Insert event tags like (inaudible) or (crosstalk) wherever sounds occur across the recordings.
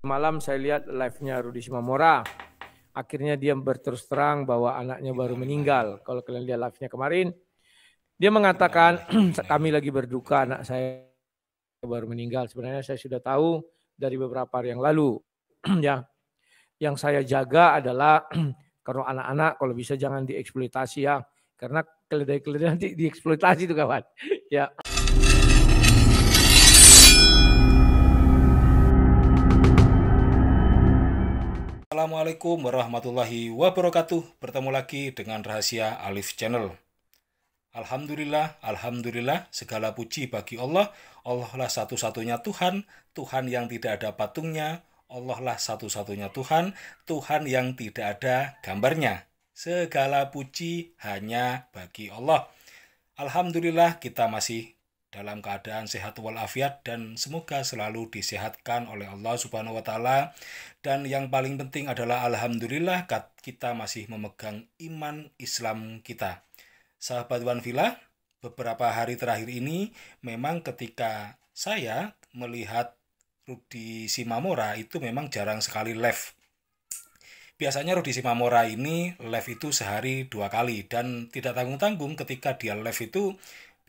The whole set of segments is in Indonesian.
Malam saya lihat live-nya Rudi Simamora. Akhirnya dia berterus terang bahwa anaknya baru meninggal. Kalau kalian lihat live-nya kemarin, dia mengatakan (clears throat) kami lagi berduka anak saya baru meninggal. Sebenarnya saya sudah tahu dari beberapa hari yang lalu. (clears throat) ya, yang saya jaga adalah (clears throat) kalau anak-anak kalau bisa jangan dieksploitasi ya, karena keledai-keledai nanti dieksploitasi tuh kawan. (laughs) ya. Assalamualaikum warahmatullahi wabarakatuh. Bertemu lagi dengan Rahasia Alif Channel. Alhamdulillah, Alhamdulillah, segala puji bagi Allah. Allah lah satu-satunya Tuhan, Tuhan yang tidak ada patungnya. Allah lah satu-satunya Tuhan, Tuhan yang tidak ada gambarnya. Segala puji hanya bagi Allah. Alhamdulillah kita masih dalam keadaan sehat walafiat dan semoga selalu disehatkan oleh Allah Subhanahu wa taala. Dan yang paling penting adalah alhamdulillah kita masih memegang iman Islam kita. Sahabat Wan Villa, beberapa hari terakhir ini memang ketika saya melihat Rudi Simamora itu memang jarang sekali live. Biasanya Rudi Simamora ini live itu sehari dua kali dan tidak tanggung-tanggung ketika dia live itu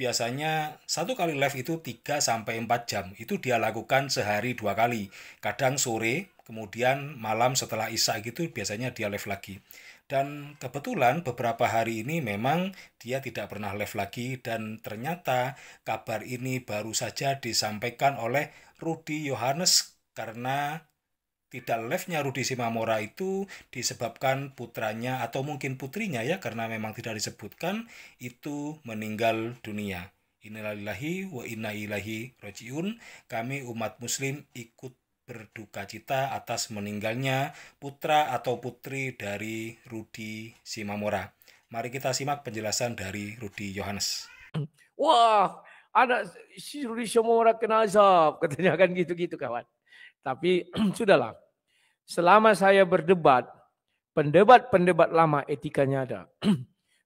biasanya satu kali live itu 3 sampai 4 jam. Itu dia lakukan sehari dua kali. Kadang sore, kemudian malam setelah Isya gitu biasanya dia live lagi. Dan kebetulan beberapa hari ini memang dia tidak pernah live lagi dan ternyata kabar ini baru saja disampaikan oleh Rudi Yohanes karena tidak live-nya Rudi Simamora itu disebabkan putranya atau mungkin putrinya ya karena memang tidak disebutkan itu meninggal dunia. Innalillahi wa inna ilahi rojiun. Kami umat muslim ikut berduka cita atas meninggalnya putra atau putri dari Rudi Simamora. Mari kita simak penjelasan dari Rudi Yohanes. Wah, ada si Rudi Simamora kenal azab (laughs) katanya kan gitu-gitu kawan. Tapi (clears throat) sudahlah. Selama saya berdebat, pendebat-pendebat lama etikanya ada. (clears throat)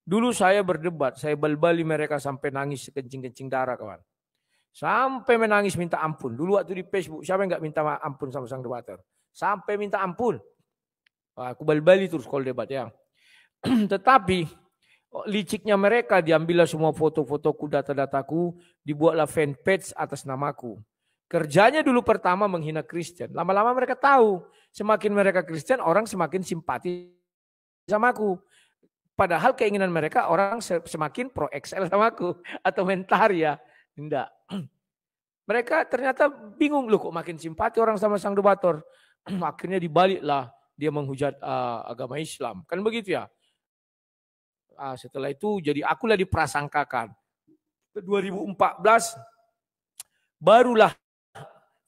Dulu saya berdebat, saya bal-bali mereka sampai nangis sekencing-kencing darah kawan. Sampai menangis minta ampun. Dulu waktu di Facebook, siapa yang nggak minta ampun sama sang debater? Sampai minta ampun. Aku bal-bali terus kalau debat ya. (clears throat) Tetapi oh, liciknya mereka diambillah semua foto-fotoku, data-dataku, dibuatlah fanpage atas namaku. Kerjanya dulu pertama menghina Kristen. Lama-lama mereka tahu, semakin mereka Kristen, orang semakin simpati sama aku. Padahal keinginan mereka orang semakin pro excel (laughs) sama aku atau ya tidak (clears throat) Mereka ternyata bingung loh kok makin simpati orang sama sang debator. (clears throat) Akhirnya dibaliklah dia menghujat uh, agama Islam. Kan begitu ya. Uh, setelah itu jadi akulah diprasangkakan. 2014 barulah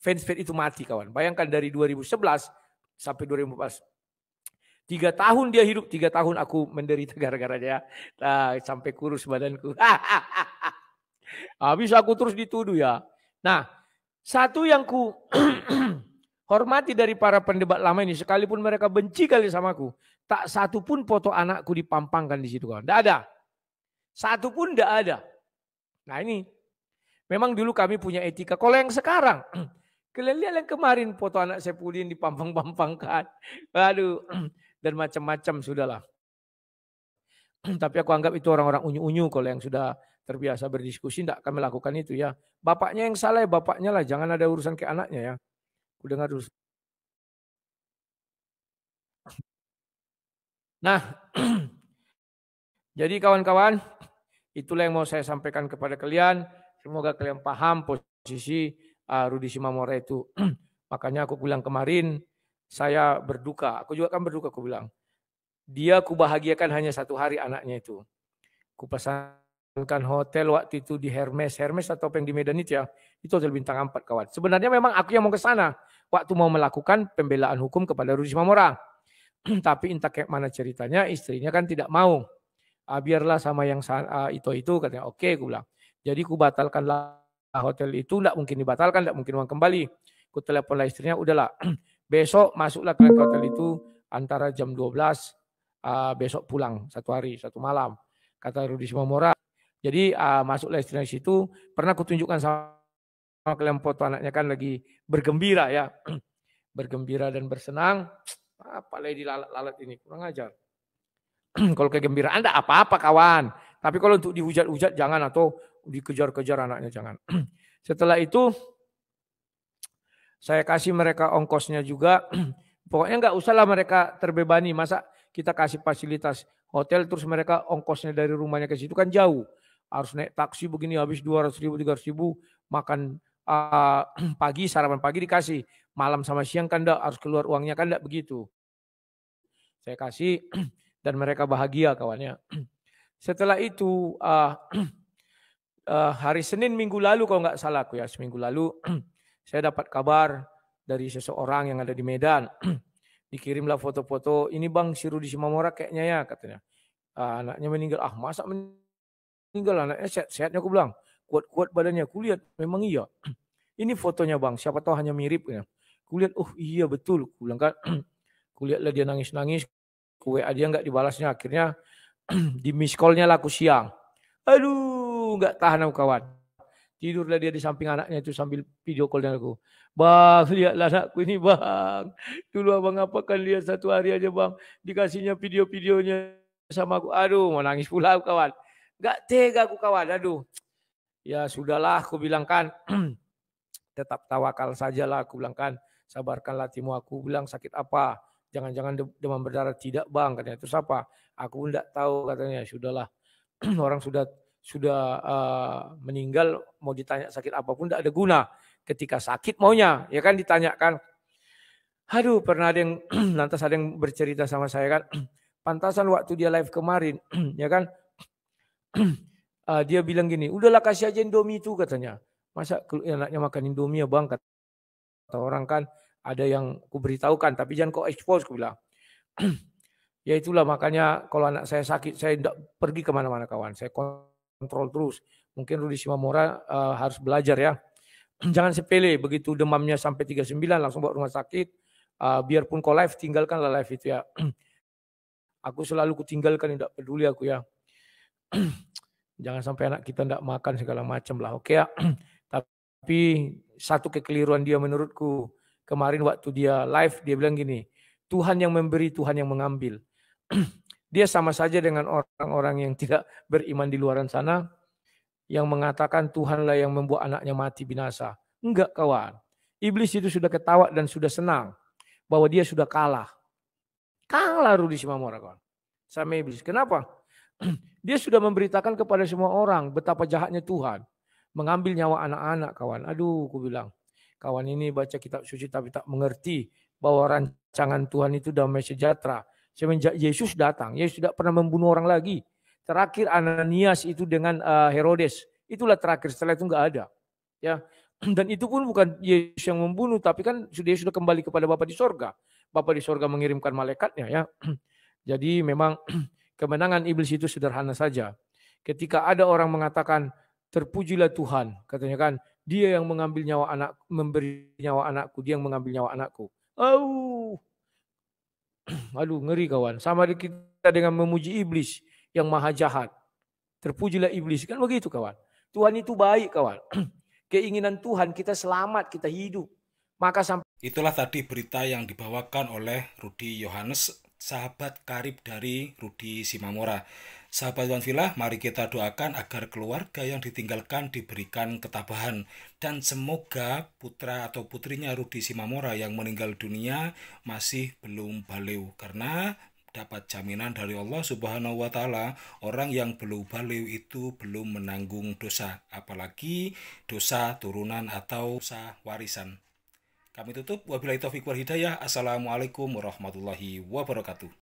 fans itu mati kawan. Bayangkan dari 2011 sampai 2014. Tiga tahun dia hidup, tiga tahun aku menderita (laughs) gara-gara dia. Nah, sampai kurus badanku. (laughs) Habis aku terus dituduh ya. Nah, satu yang ku (clears throat) hormati dari para pendebat lama ini, sekalipun mereka benci kali sama aku, tak satu pun foto anakku dipampangkan di situ kawan. Tidak ada. Satu pun tidak ada. Nah ini, memang dulu kami punya etika. Kalau yang sekarang, (clears throat) Kalian yang kemarin foto anak saya pulihin dipampang-pampangkan. Aduh, (clears throat) dan macam-macam sudahlah. (clears throat) Tapi aku anggap itu orang-orang unyu-unyu kalau yang sudah terbiasa berdiskusi tidak kami lakukan itu ya. Bapaknya yang salah ya bapaknya lah, jangan ada urusan ke anaknya ya. Aku dengar dulu. Nah, (clears throat) jadi kawan-kawan, itulah yang mau saya sampaikan kepada kalian. Semoga kalian paham posisi uh, ah, Rudi Simamora itu. (clears throat) Makanya aku bilang kemarin, saya berduka. Aku juga kan berduka, aku bilang. Dia kubahagiakan hanya satu hari anaknya itu. Kupasankan hotel waktu itu di Hermes. Hermes atau yang di Medan itu ya. Itu hotel bintang empat kawan. Sebenarnya memang aku yang mau ke sana. Waktu mau melakukan pembelaan hukum kepada Rudi Simamora. (clears throat) Tapi entah kayak mana ceritanya istrinya kan tidak mau. Ah, biarlah sama yang ah, itu itu katanya oke okay, aku bilang. Jadi ku batalkanlah Ah, hotel itu tidak mungkin dibatalkan, tidak mungkin uang kembali. Ku teleponlah istrinya, udahlah (clears throat) besok masuklah ke hotel itu antara jam 12 uh, ah, besok pulang satu hari satu malam kata Rudi Simomora. Jadi uh, masuklah istrinya di situ. Pernah kutunjukkan sama kalian foto anaknya kan lagi bergembira ya, (clears throat) bergembira dan bersenang. Apa lagi lalat-lalat ini kurang ajar. (clears throat) kalau kegembiraan tidak apa-apa kawan. Tapi kalau untuk dihujat-hujat jangan atau dikejar-kejar anaknya jangan. (clears throat) Setelah itu saya kasih mereka ongkosnya juga. (clears throat) Pokoknya nggak usahlah mereka terbebani. Masa kita kasih fasilitas hotel terus mereka ongkosnya dari rumahnya ke situ kan jauh. Harus naik taksi begini habis 200 ribu, 300 ribu. Makan uh, (clears throat) pagi, sarapan pagi dikasih. Malam sama siang kan enggak harus keluar uangnya kan enggak begitu. Saya kasih dan mereka bahagia kawannya. Setelah itu uh, uh, hari Senin minggu lalu kalau nggak salah aku ya seminggu lalu (clears throat) saya dapat kabar dari seseorang yang ada di Medan (clears throat) dikirimlah foto-foto ini bang si Rudi Simamora kayaknya ya katanya uh, anaknya meninggal ah masa meninggal anaknya sehat sehatnya aku bilang kuat-kuat badannya aku lihat memang iya (clears throat) ini fotonya bang siapa tahu hanya mirip ya kulihat oh iya betul aku bilang kan kulihatlah dia nangis-nangis kue aja nggak dibalasnya akhirnya di miss call-nya laku siang aduh nggak tahan aku kawan. Tidurlah dia di samping anaknya itu sambil video call dengan aku. Bang, lihatlah anakku ini bang. Dulu abang apakan lihat satu hari aja bang. Dikasihnya video-videonya sama aku. Aduh, mau nangis pula aku kawan. Gak tega aku kawan, aduh. Ya sudahlah aku bilangkan kan. (clears throat) Tetap tawakal sajalah aku bilangkan Sabarkanlah timu aku bilang sakit apa. Jangan-jangan demam berdarah tidak bang katanya. Terus apa? Aku enggak tahu katanya. Ya sudahlah (clears throat) orang sudah sudah uh, meninggal mau ditanya sakit apapun tidak ada guna. Ketika sakit maunya ya kan ditanyakan. Aduh pernah ada yang (clears throat) lantas ada yang bercerita sama saya kan. (clears throat) Pantasan waktu dia live kemarin (clears throat) ya kan. uh, dia bilang gini, udahlah kasih aja Indomie itu katanya. Masa ya, anaknya makan Indomie ya bang? Kata orang kan ada yang ku beritahukan tapi jangan kok expose ku bilang. ya itulah makanya kalau anak saya sakit saya tidak pergi kemana-mana kawan. Saya kontrol terus. Mungkin Rudi Simamora uh, eh, harus belajar ya. (clears throat) Jangan sepele begitu demamnya sampai 39 langsung bawa rumah sakit. Uh, biarpun kau live tinggalkanlah live itu ya. (clears throat) aku selalu kutinggalkan tidak peduli aku ya. (clears throat) Jangan sampai anak kita tidak makan segala macam lah. Oke okay, ya. Tapi satu kekeliruan dia menurutku kemarin waktu dia live dia bilang gini, Tuhan yang memberi, Tuhan yang mengambil. Dia sama saja dengan orang-orang yang tidak beriman di luaran sana yang mengatakan Tuhanlah yang membuat anaknya mati binasa. Enggak kawan. Iblis itu sudah ketawa dan sudah senang bahwa dia sudah kalah. Kalah Rudi Simamora kawan. Sama iblis. Kenapa? (clears throat) dia sudah memberitakan kepada semua orang betapa jahatnya Tuhan. Mengambil nyawa anak-anak kawan. Aduh, aku bilang. Kawan ini baca kitab suci tapi tak mengerti bahwa rancangan Tuhan itu damai sejahtera. Semenjak Yesus datang, Yesus tidak pernah membunuh orang lagi. Terakhir Ananias itu dengan eh, Herodes. Itulah terakhir, setelah itu nggak ada. Ya, (clears throat) dan itu pun bukan Yesus yang membunuh, tapi kan sudah sudah kembali kepada Bapa di sorga. Bapa di sorga mengirimkan malaikatnya ya. (clears throat) Jadi memang (clears throat) kemenangan iblis itu sederhana saja. Ketika ada orang mengatakan terpujilah Tuhan, katanya kan, dia yang mengambil nyawa anak, memberi nyawa anakku, dia yang mengambil nyawa anakku. Oh, Aduh ngeri kawan. Sama kita dengan memuji iblis yang maha jahat. Terpujilah iblis. Kan begitu kawan. Tuhan itu baik kawan. (clears throat) Keinginan Tuhan kita selamat, kita hidup. Maka sampai Itulah tadi berita yang dibawakan oleh Rudi Yohanes sahabat karib dari Rudi Simamora. Sahabat One Villa, mari kita doakan agar keluarga yang ditinggalkan diberikan ketabahan dan semoga putra atau putrinya Rudi Simamora yang meninggal dunia masih belum baliw karena dapat jaminan dari Allah Subhanahu wa taala, orang yang belum baliw itu belum menanggung dosa, apalagi dosa turunan atau dosa warisan. Kami tutup. Wabillahi taufiq wal hidayah. Assalamualaikum warahmatullahi wabarakatuh.